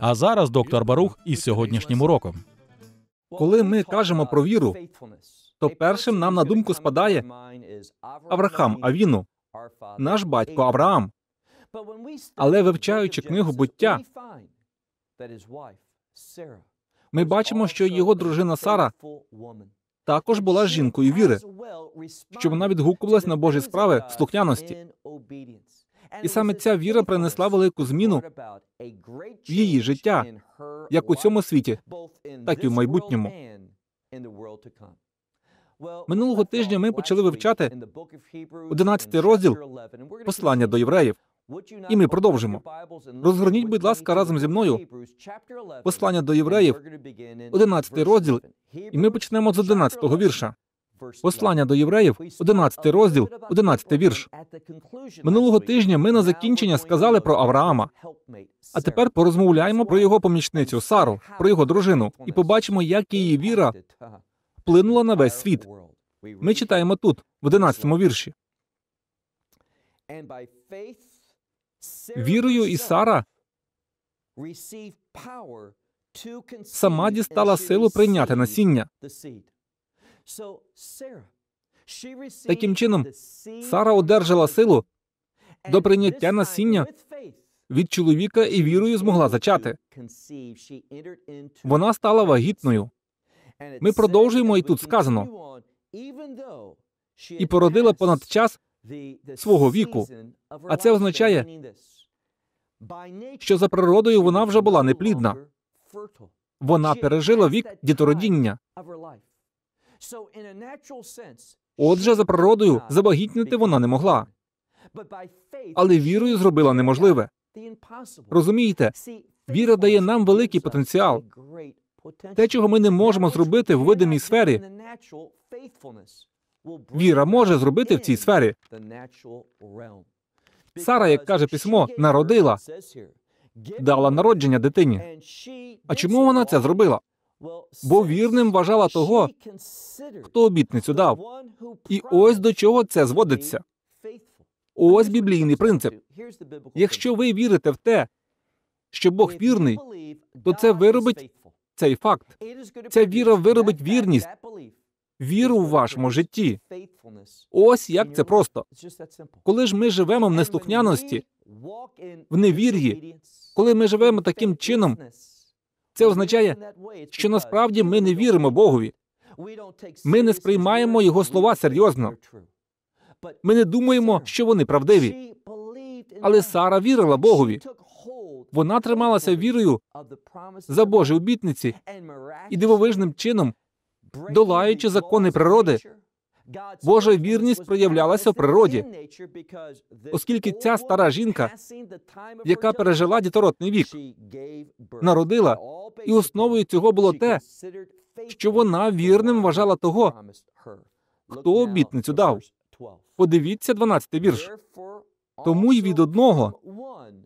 А зараз доктор Барух із сьогоднішнім уроком. Коли ми кажемо про віру, то першим нам на думку спадає Аврахам Авіну, наш батько Авраам. Але вивчаючи книгу буття, ми бачимо, що його дружина Сара також була жінкою віри, що вона відгукувалась на Божі справи в слухняності. І саме ця віра принесла велику зміну в її життя, як у цьому світі, так і в майбутньому. Минулого тижня ми почали вивчати 11 розділ послання до євреїв. І ми продовжимо. Розгорніть, будь ласка, разом зі мною послання до євреїв, 11 розділ, і ми почнемо з 11-го вірша. Послання до євреїв, 11 розділ, 11 вірш. Минулого тижня ми на закінчення сказали про Авраама. А тепер порозмовляємо про його помічницю Сару, про його дружину, і побачимо, як її віра вплинула на весь світ. Ми читаємо тут, в 11 вірші. Вірою і Сара сама дістала силу прийняти насіння. Таким чином, Сара одержала силу до прийняття насіння від чоловіка і вірою змогла зачати. Вона стала вагітною. Ми продовжуємо і тут сказано і породила понад час свого віку. А це означає, що за природою вона вже була неплідна. Вона пережила вік дітородіння. Отже, за природою забагітнити вона не могла, але вірою зробила неможливе. Розумієте, віра дає нам великий потенціал. Те, чого ми не можемо зробити в видимій сфері, віра може зробити в цій сфері. Сара, як каже письмо, народила дала народження дитині. А чому вона це зробила? бо вірним вважала того, хто обітницю дав. І ось до чого це зводиться. Ось біблійний принцип. Якщо ви вірите в те, що Бог вірний, то це виробить цей факт. Ця віра виробить вірність, віру в вашому житті. Ось як це просто. Коли ж ми живемо в неслухняності, в невір'ї, коли ми живемо таким чином, це означає, що насправді ми не віримо Богові. Ми не сприймаємо його слова серйозно. Ми не думаємо, що вони правдиві. Але Сара вірила Богові. Вона трималася вірою за Божі обітниці і дивовижним чином, долаючи закони природи, Божа вірність проявлялася в природі, оскільки ця стара жінка, яка пережила діторотний вік, народила, і основою цього було те, що вона вірним вважала того, хто обітницю дав. Подивіться 12 вірш. Тому й від одного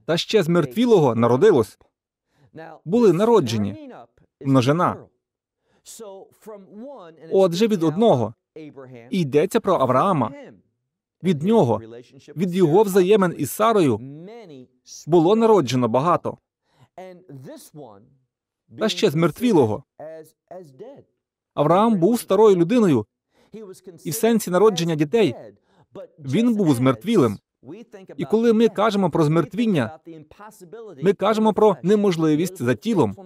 та ще з мертвілого народилось. Були народжені, множина. Отже, від одного йдеться про Авраама. Від нього, від його взаємин із Сарою було народжено багато. Та ще з мертвілого. Авраам був старою людиною, і в сенсі народження дітей він був змертвілим. І коли ми кажемо про змертвіння, ми кажемо про неможливість за тілом.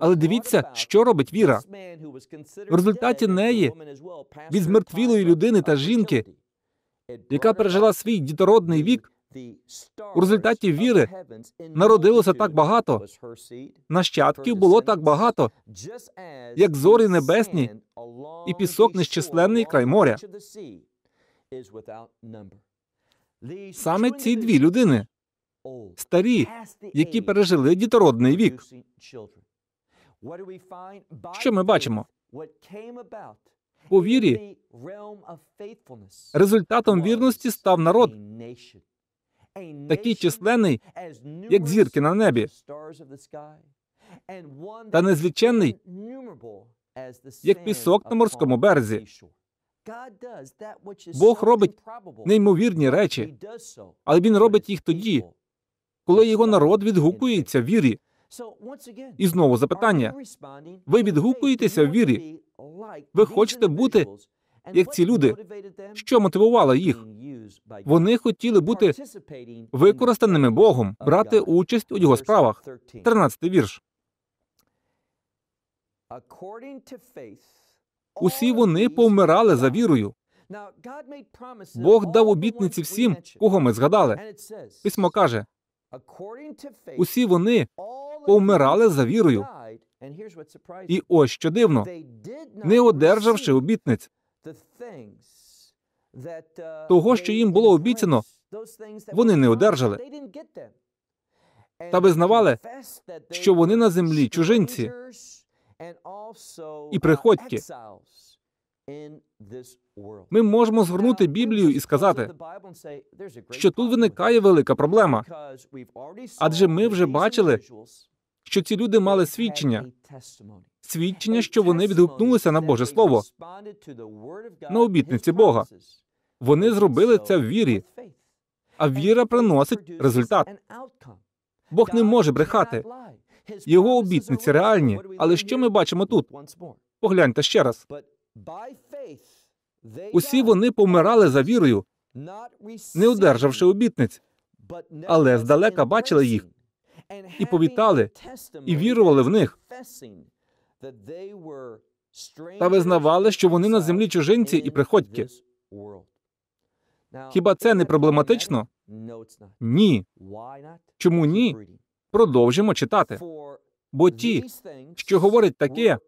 Але дивіться, що робить віра. В результаті неї від змертвілої людини та жінки, яка пережила свій дітородний вік. У результаті віри народилося так багато, нащадків було так багато, як зорі небесні і пісок нещисленний край моря. Саме ці дві людини, старі, які пережили дітородний вік. Що ми бачимо? У вірі результатом вірності став народ, такий численний, як зірки на небі, та незліченний як пісок на морському березі. Бог робить неймовірні речі, але він робить їх тоді, коли його народ відгукується в вірі. І знову запитання: ви відгукуєтеся в вірі? Ви хочете бути як ці люди? Що мотивувало їх? Вони хотіли бути використаними Богом, брати участь у його справах. 13 вірш. Усі вони повмирали за вірою. Бог дав обітниці всім, кого ми згадали. Письмо каже: Усі вони повмирали за вірою. І ось що дивно, не одержавши обітниць uh, того, що їм було обіцяно, вони не одержали. Та визнавали, що вони на землі чужинці і приходьки. Ми можемо звернути Біблію і сказати, що тут виникає велика проблема. Адже ми вже бачили, що ці люди мали свідчення, свідчення, що вони відгукнулися на Боже Слово, на обітниці Бога. Вони зробили це в вірі, а віра приносить результат. Бог не може брехати. Його обітниці реальні. Але що ми бачимо тут? Погляньте ще раз. Усі вони помирали за вірою, не одержавши обітниць, але здалека бачили їх і повітали, і вірували в них. Та визнавали, що вони на землі чужинці і приходьки. Хіба це не проблематично? Ні. Чому ні? Продовжимо читати бо ті, що говорять таке,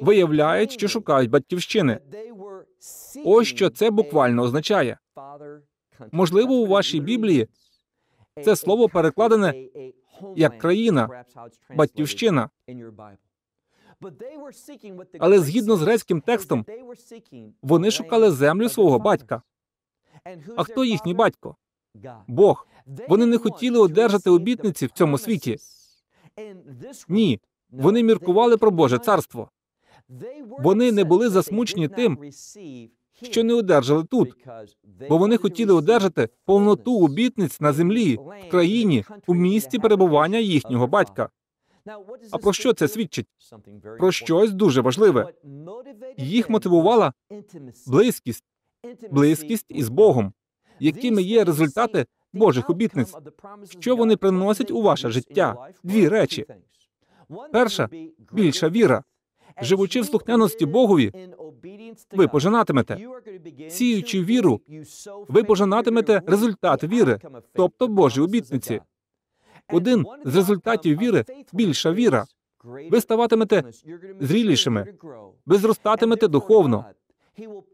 виявляють, що шукають батьківщини. Ось що це буквально означає. Можливо, у вашій Біблії це слово перекладене як країна, батьківщина. Але згідно з грецьким текстом, вони шукали землю свого батька. А хто їхній батько? Бог. Вони не хотіли одержати обітниці в цьому світі. Ні, вони міркували про Боже царство. Вони не були засмучені тим, що не одержали тут, бо вони хотіли одержати повноту обітниць на землі, в країні, у місті перебування їхнього батька. А про що це свідчить? Про щось дуже важливе. Їх мотивувала близькість, близькість із Богом, якими є результати Божих обітниць, що вони приносять у ваше життя. Дві речі перша більша віра. Живучи в слухняності Богові, ви пожинатимете. Сіючи віру, ви пожинатимете результат віри, тобто Божі обітниці. Один з результатів віри більша віра. Ви ставатимете зрілішими, ви зростатимете духовно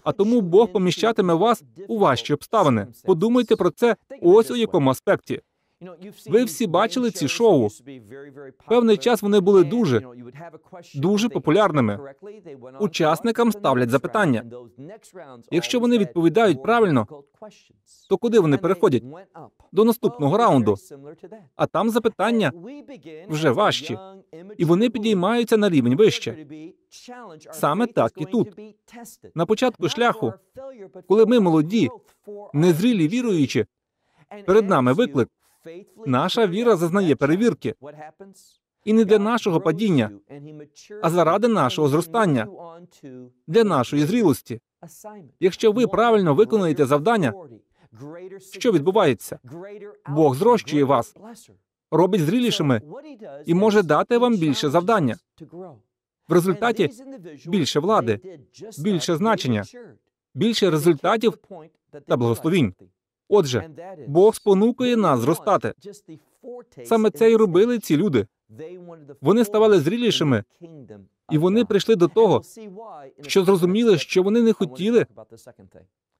а тому Бог поміщатиме вас у важчі обставини. Подумайте про це ось у якому аспекті. Ви всі бачили ці шоу. Певний час вони були дуже дуже популярними. Учасникам ставлять запитання. Якщо вони відповідають правильно, то куди вони переходять? До наступного oh, раунду. А там запитання вже важчі, і вони підіймаються на рівень вище. Саме так і тут на початку шляху, коли ми молоді, незрілі віруючі, перед нами виклик. Наша віра зазнає перевірки і не для нашого падіння, а заради нашого зростання, для нашої зрілості. Якщо ви правильно виконуєте завдання, що відбувається? Бог зрощує вас, робить зрілішими і може дати вам більше завдання. В результаті більше влади, більше значення, більше результатів та благословінь. Отже, Бог спонукує нас зростати. Саме це й робили ці люди. Вони ставали зрілішими, і вони прийшли до того, що зрозуміли, що вони не хотіли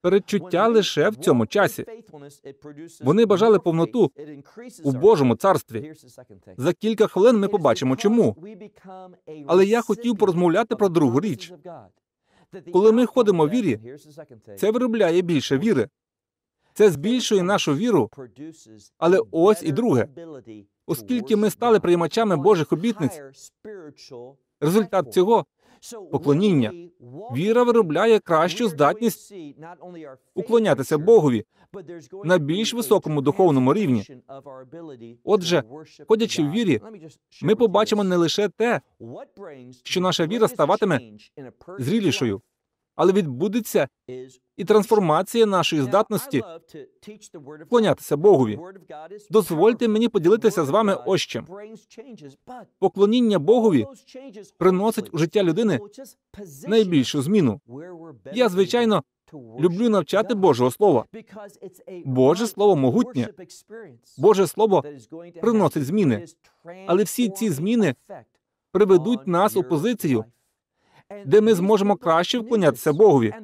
передчуття лише в цьому часі. Вони бажали повноту у Божому царстві. За кілька хвилин ми побачимо, чому але я хотів порозмовляти про другу річ. Коли ми ходимо в вірі, це виробляє більше віри. Це збільшує нашу віру, але ось і друге, оскільки ми стали приймачами Божих обітниць, результат цього поклоніння. Віра виробляє кращу здатність уклонятися Богові на більш високому духовному рівні. Отже, ходячи в вірі, ми побачимо не лише те, що наша віра ставатиме зрілішою, але відбудеться і трансформація нашої здатності вклонятися Богові. Дозвольте мені поділитися з вами ось чим. Поклоніння Богові приносить у життя людини найбільшу зміну. Я, звичайно, люблю навчати Божого Слова. Боже слово могутнє. Боже слово приносить зміни. Але всі ці зміни приведуть нас у позицію де ми зможемо краще вклонятися Богові.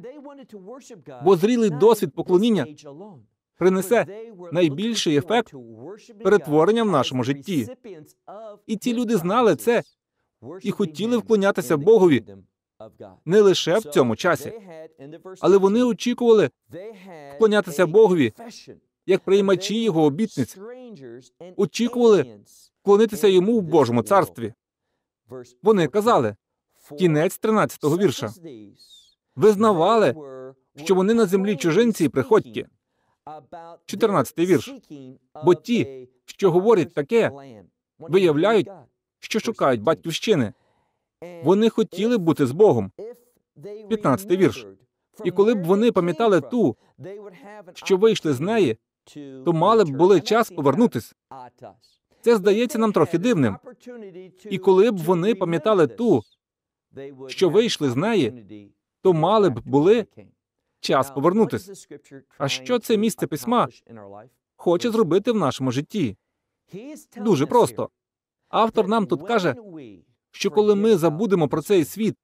Бо зрілий досвід поклоніння принесе найбільший ефект перетворення в нашому житті. І ці люди знали це і хотіли вклонятися Богові не лише в цьому часі, але вони очікували вклонятися Богові як приймачі його обітниць, очікували вклонитися йому в Божому царстві. Вони казали кінець 13-го вірша. Визнавали, що вони на землі чужинці і приходькі. 14-й вірш. Бо ті, що говорять таке, виявляють, що шукають батьківщини. Вони хотіли бути з Богом. 15-й вірш. І коли б вони пам'ятали ту, що вийшли з неї, то мали б були час повернутись. Це здається нам трохи дивним. І коли б вони пам'ятали ту, що вийшли з неї, то мали б були час повернутися. А що це місце письма хоче зробити в нашому житті? Дуже просто. Автор нам тут каже, що коли ми забудемо про цей світ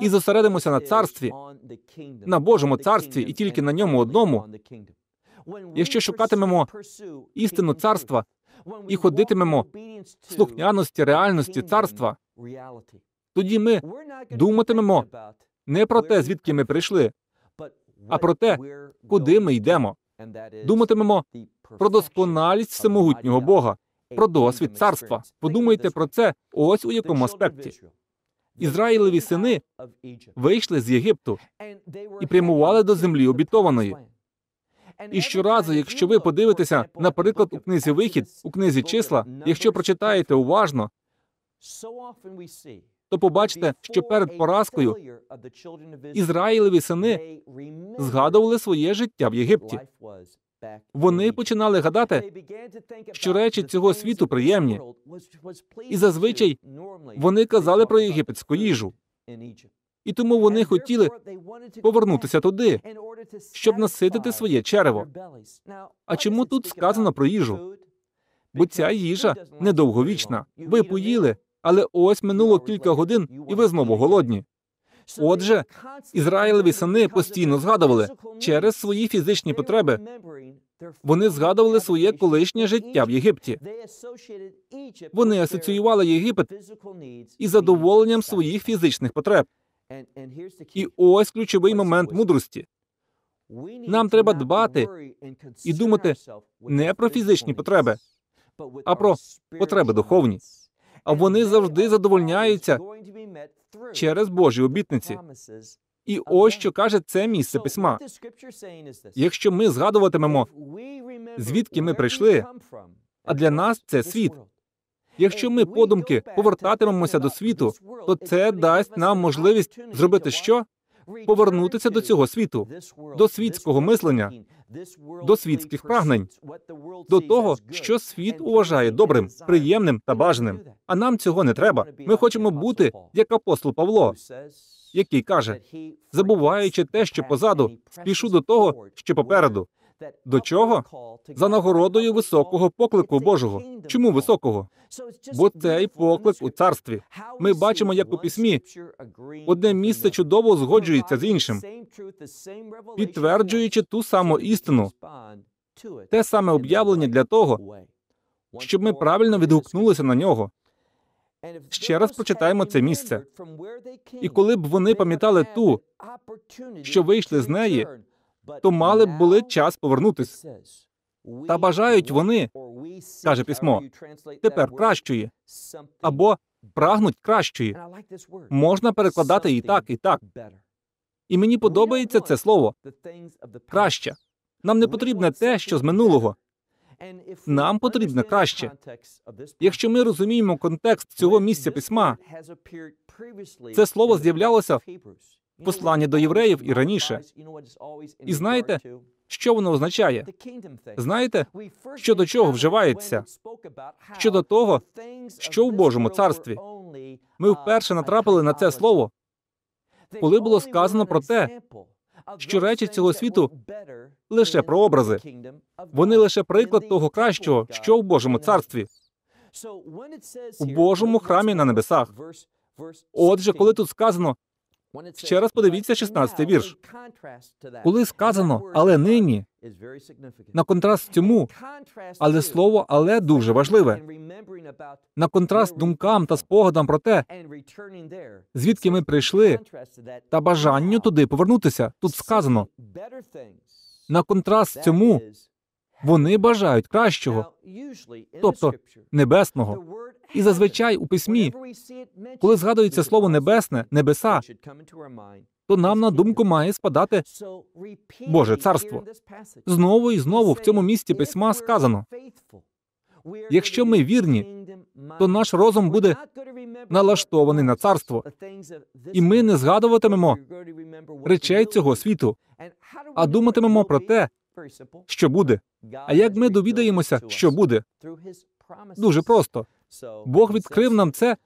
і зосередимося на царстві, на Божому царстві і тільки на ньому одному, якщо шукатимемо істину царства і ходитимемо в слухняності реальності царства, тоді ми думатимемо не про те, звідки ми прийшли, а про те, куди ми йдемо. Думатимемо про досконалість самогутнього Бога, про досвід царства. Подумайте про це ось у якому аспекті. Ізраїлеві сини вийшли з Єгипту і прямували до землі обітованої. І щоразу, якщо ви подивитеся, наприклад, у книзі вихід, у книзі числа, якщо прочитаєте уважно, то побачите, що перед поразкою Ізраїлеві сини згадували своє життя в Єгипті. Вони починали гадати, що речі цього світу приємні. І зазвичай вони казали про єгипетську їжу. І тому вони хотіли повернутися туди, щоб наситити своє черево. А чому тут сказано про їжу? Бо ця їжа недовговічна. Ви поїли, але ось минуло кілька годин, і ви знову голодні. Отже, Ізраїлеві сини постійно згадували через свої фізичні потреби. Вони згадували своє колишнє життя в Єгипті. Вони асоціювали Єгипет із задоволенням своїх фізичних потреб. І ось ключовий момент мудрості. Нам треба дбати і думати не про фізичні потреби, а про потреби духовні а вони завжди задовольняються через Божі обітниці. І ось що каже це місце письма. Якщо ми згадуватимемо звідки ми прийшли, а для нас це світ. Якщо ми подумки повертатимемося до світу, то це дасть нам можливість зробити що? повернутися до цього світу, до світського мислення, до світських прагнень, до того, що світ уважає добрим, приємним та бажаним. А нам цього не треба. Ми хочемо бути як апостол Павло, який каже: забуваючи те, що позаду, спішу до того, що попереду. До чого? За нагородою високого поклику Божого. Чому високого? Бо цей поклик у царстві. Ми бачимо, як у письмі одне місце чудово згоджується з іншим, підтверджуючи ту саму істину, те саме об'явлення для того, щоб ми правильно відгукнулися на нього. Ще раз прочитаємо це місце. І коли б вони пам'ятали ту, що вийшли з неї то мали б були час повернутись. Та бажають вони, каже письмо, тепер кращої або прагнуть кращої. Можна перекладати і так, і так. І мені подобається це слово краще. Нам не потрібне те, що з минулого. Нам потрібне краще. Якщо ми розуміємо контекст цього місця письма, це слово з'являлося Послання до євреїв і раніше. І знаєте, що воно означає? Знаєте, що до чого вживається? Щодо того, що в Божому царстві ми вперше натрапили на це слово, коли було сказано про те, що речі цього світу лише про прообрази, вони лише приклад того кращого, що в Божому царстві. У Божому храмі на небесах. Отже, коли тут сказано Ще раз подивіться 16 вірш. Коли сказано, але нині на контраст цьому, але слово але дуже важливе. На контраст думкам та спогадам про те, звідки ми прийшли, та бажанню туди повернутися. Тут сказано на контраст цьому вони бажають кращого, тобто небесного. І зазвичай у письмі, коли згадується слово небесне, небеса, то нам на думку має спадати Боже царство. Знову і знову в цьому місці письма сказано. Якщо ми вірні, то наш розум буде налаштований на царство, і ми не згадуватимемо речей цього світу, а думатимемо про те, що буде? А як ми довідаємося, що буде? Дуже просто. Бог відкрив нам це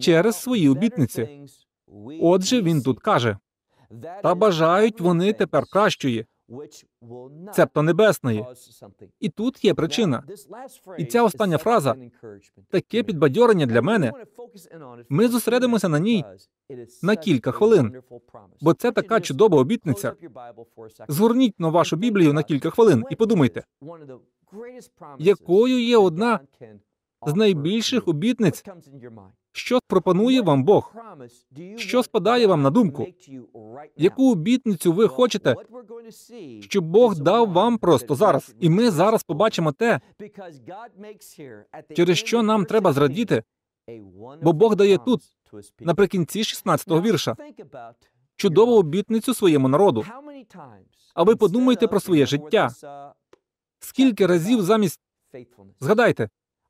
через свої обітниці. Отже, він тут каже та бажають вони тепер кращої, цебто небесної. І тут є причина. І ця остання фраза таке підбадьорення для мене. Ми зосередимося на ній на кілька хвилин. Бо це така чудова обітниця. Згорніть на вашу біблію на кілька хвилин і подумайте, якою є одна з найбільших обітниць, що пропонує вам Бог? Що спадає вам на думку? Яку обітницю ви хочете, щоб Бог дав вам просто зараз? І ми зараз побачимо те, через що нам треба зрадіти, бо Бог дає тут наприкінці 16-го вірша чудову обітницю своєму народу. А ви подумайте про своє життя. Скільки разів замість згадайте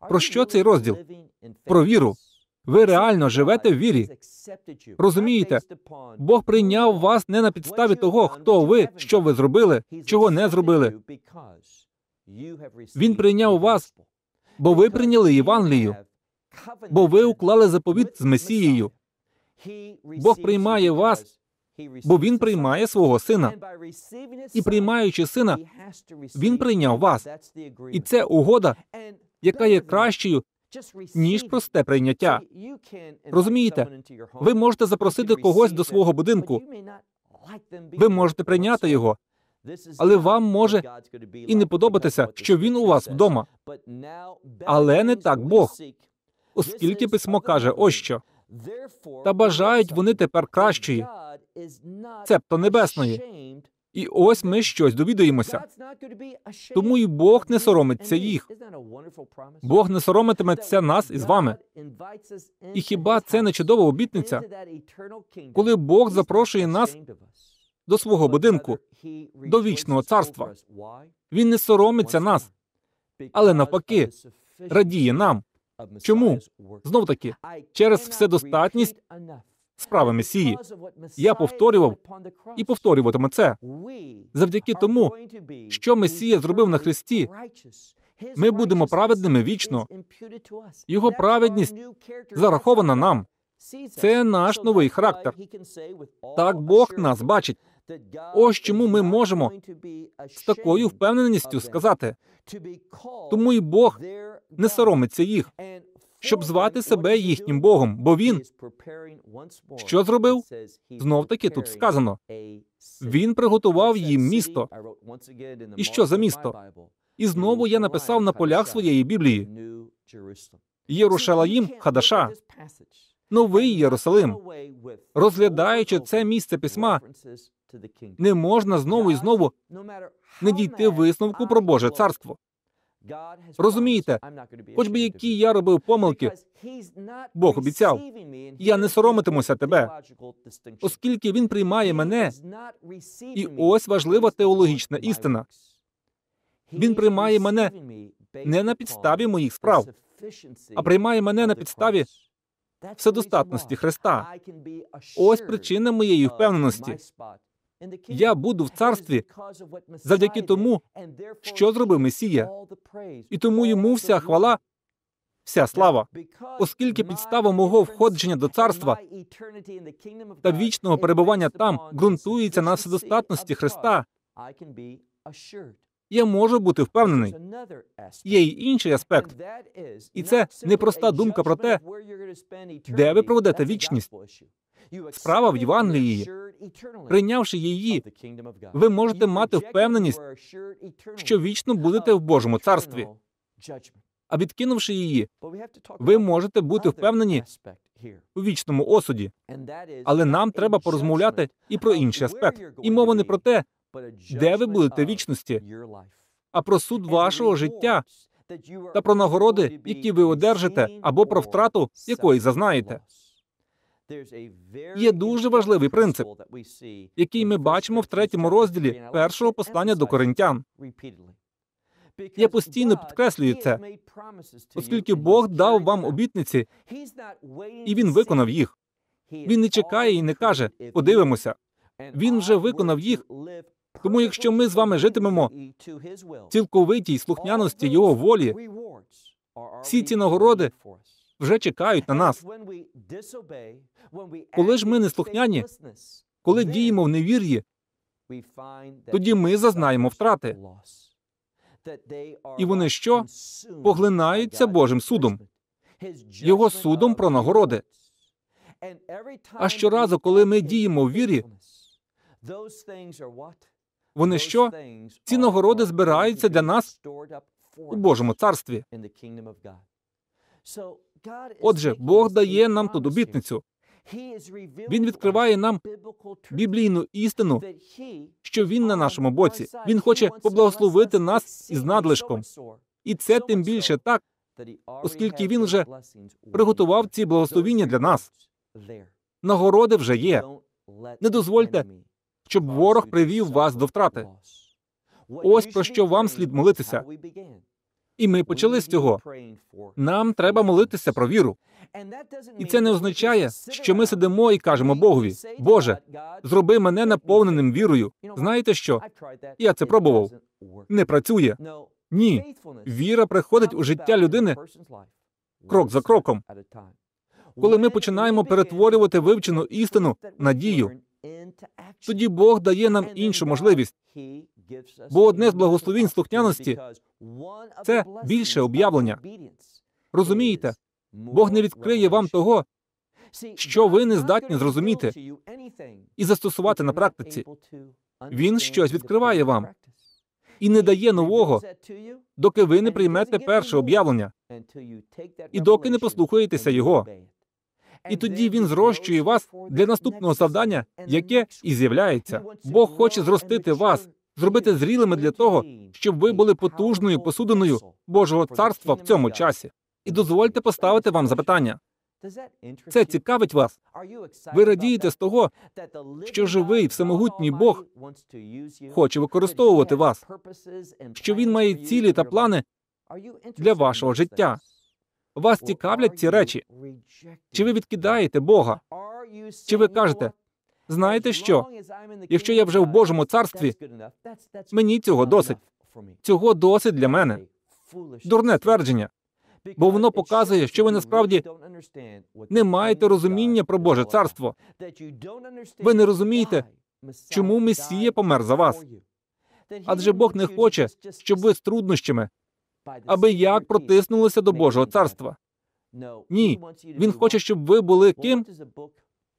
про що цей розділ? Про віру. Ви реально живете в вірі. Розумієте, Бог прийняв вас не на підставі того, хто ви, що ви зробили, чого не зробили. Він прийняв вас, бо ви прийняли Євангелію, бо ви уклали заповіт з Месією. Бог приймає вас, бо він приймає свого сина. І приймаючи сина, він прийняв вас. І це угода, яка є кращою ніж просте прийняття. Розумієте, ви можете запросити когось до свого будинку. Ви можете прийняти його, але вам може і не подобатися, що він у вас вдома. Але не так Бог, оскільки письмо каже, ось що та бажають вони тепер кращої, цебто небесної. І ось ми щось довідаємося. Тому і Бог не соромиться їх. Бог не соромитиметься нас із вами. І хіба це не чудова обітниця? коли Бог запрошує нас до свого будинку, до вічного царства? Він не соромиться нас, але навпаки, радіє нам. Чому знов таки через вседостатність справи Месії. Я повторював і повторюватиме це завдяки тому, що Месія зробив на Христі. Ми будемо праведними вічно. Його праведність зарахована нам. Це наш новий характер. Так Бог нас бачить. Ось чому ми можемо з такою впевненістю сказати. Тому і Бог не соромиться їх щоб звати себе їхнім Богом, бо він що зробив? Знов таки тут сказано. Він приготував їм місто. І що за місто? І знову я написав на полях своєї Біблії Єрушалаїм Хадаша. Новий Єрусалим. Розглядаючи це місце письма, не можна знову і знову не дійти висновку про Боже царство. Розумієте, хоч би які я робив помилки, Бог обіцяв, я не соромитимуся тебе, оскільки він приймає мене. І ось важлива теологічна істина. Він приймає мене не на підставі моїх справ, а приймає мене на підставі вседостатності Христа. Ось причина моєї впевненості. Я буду в царстві завдяки тому, що зробив Месія, і тому йому вся хвала, вся слава, оскільки підстава мого входження до царства та вічного перебування там ґрунтується на вседостатності Христа. Я можу бути впевнений. Є й інший аспект, і це непроста думка про те, де ви проведете вічність. Справа в Євангелії, прийнявши її, ви можете мати впевненість, що вічно будете в Божому царстві. А відкинувши її, ви можете бути впевнені у вічному осуді. Але нам треба порозмовляти і про інший аспект. І мова не про те, де ви будете в вічності, а про суд вашого життя та про нагороди, які ви одержите, або про втрату, якої зазнаєте. Є дуже важливий принцип, який ми бачимо в третьому розділі першого послання до коринтян. Я постійно підкреслюю це, оскільки Бог дав вам обітниці, і він виконав їх. Він не чекає і не каже: подивимося. Він вже виконав їх. Тому, якщо ми з вами житимемо цілковитій слухняності його волі, всі ці нагороди вже чекають на нас. Коли ж ми не слухняні, коли діємо в невір'ї, тоді ми зазнаємо втрати. І вони що? Поглинаються Божим судом, його судом про нагороди. А щоразу, коли ми діємо в вірі, вони що? Ці нагороди збираються для нас у Божому царстві. Отже, Бог дає нам ту добітницю. Він відкриває нам біблійну істину, що він на нашому боці. Він хоче поблагословити нас із надлишком, і це тим більше так, оскільки він вже приготував ці благословіння для нас. Нагороди вже є. Не дозвольте, щоб ворог привів вас до втрати. Ось про що вам слід молитися. І ми почали з цього. Нам треба молитися про віру. І це не означає, що ми сидимо і кажемо Богові: Боже, зроби мене наповненим вірою. Знаєте що? Я це пробував. Не працює. Ні. Віра приходить у життя людини крок за кроком. Коли ми починаємо перетворювати вивчену істину надію, тоді Бог дає нам іншу можливість. Бо одне з благословінь слухняності це більше об'явлення. Розумієте, Бог не відкриє вам того, що ви не здатні зрозуміти і застосувати на практиці. Він щось відкриває вам і не дає нового, доки ви не приймете перше об'явлення і доки не послухаєтеся його. І тоді він зрощує вас для наступного завдання, яке і з'являється. Бог хоче зростити вас зробити зрілими для того, щоб ви були потужною посудиною Божого царства в цьому часі. І дозвольте поставити вам запитання. Це цікавить вас. Ви радієте з того, що живий всемогутній Бог хоче використовувати вас, що він має цілі та плани для вашого життя. Вас цікавлять ці речі. Чи ви відкидаєте Бога? Чи ви кажете, Знаєте що? Якщо я вже в Божому царстві, мені цього досить. Цього досить для мене. Дурне твердження. Бо воно показує, що ви насправді не маєте розуміння про Боже царство. Ви не розумієте, чому Месія помер за вас. Адже Бог не хоче, щоб ви з труднощами, аби як протиснулися до Божого царства. Ні, він хоче, щоб ви були ким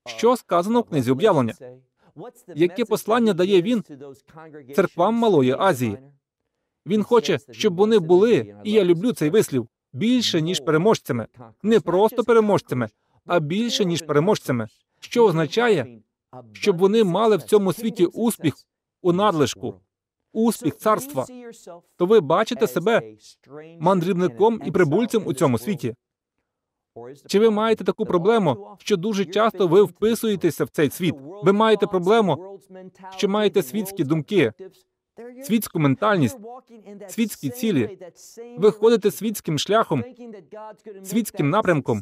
що сказано в книзі об'явлення. Яке послання дає він церквам Малої Азії? Він хоче, щоб вони були, і я люблю цей вислів більше ніж переможцями, не просто переможцями, а більше ніж переможцями, що означає, щоб вони мали в цьому світі успіх у надлишку, успіх царства. То ви бачите себе мандрівником і прибульцем у цьому світі. Чи ви маєте таку проблему, що дуже часто ви вписуєтеся в цей світ? Ви маєте проблему, що маєте світські думки, світську ментальність, світські цілі. Ви ходите світським шляхом, світським напрямком,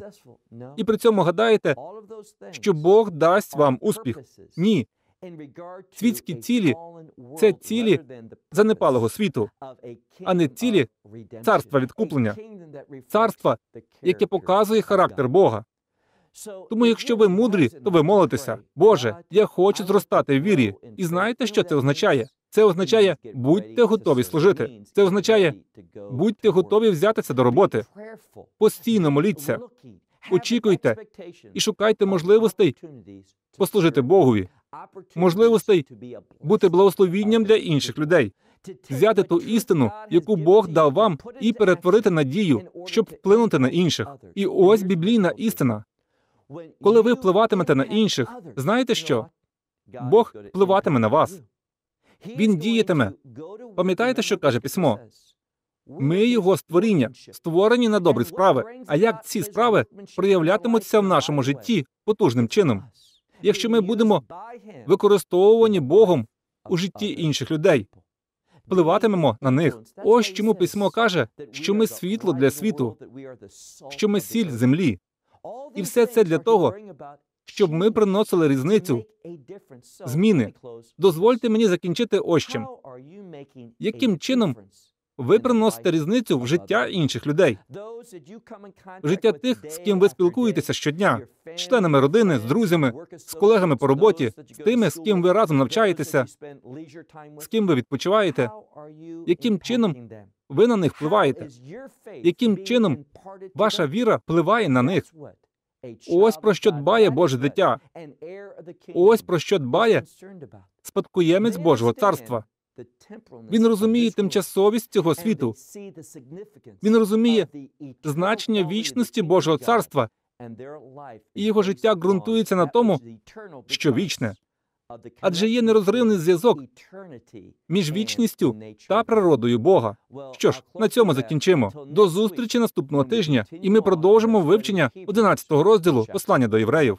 і при цьому гадаєте, що Бог дасть вам успіх. Ні, Світські цілі це цілі занепалого світу, а не цілі царства відкуплення, царства, яке показує характер Бога. Тому, якщо ви мудрі, то ви молитеся. Боже, я хочу зростати в вірі. І знаєте, що це означає? Це означає, будьте готові служити. Це означає, будьте готові взятися до роботи. Постійно моліться, очікуйте і шукайте можливостей послужити Богові можливостей бути благословінням для інших людей, взяти ту істину, яку Бог дав вам, і перетворити надію, щоб вплинути на інших. І ось біблійна істина. Коли ви впливатимете на інших, знаєте що? Бог впливатиме на вас. Він діятиме. Пам'ятаєте, що каже письмо? Ми його створіння, створені на добрі справи. А як ці справи проявлятимуться в нашому житті потужним чином? якщо ми будемо використовувані Богом у житті інших людей, впливатимемо на них. Ось чому письмо каже, що ми світло для світу, що ми сіль землі, і все це для того, щоб ми приносили різницю зміни. Дозвольте мені закінчити ось чим. Яким чином ви приносите різницю в життя інших людей. В життя тих, з ким ви спілкуєтеся щодня, з членами родини, з друзями, з колегами по роботі, з тими, з ким ви разом навчаєтеся, з ким ви відпочиваєте. Яким чином ви на них впливаєте? Яким чином ваша віра впливає на них? Ось про що дбає Боже дитя. Ось про що дбає спадкоємець Божого царства. Він розуміє тимчасовість цього світу. Він розуміє значення вічності Божого царства і його життя ґрунтується на тому, що вічне адже є нерозривний зв'язок між вічністю та природою Бога. Що ж, на цьому закінчимо. До зустрічі наступного тижня, і ми продовжимо вивчення 11-го розділу послання до євреїв.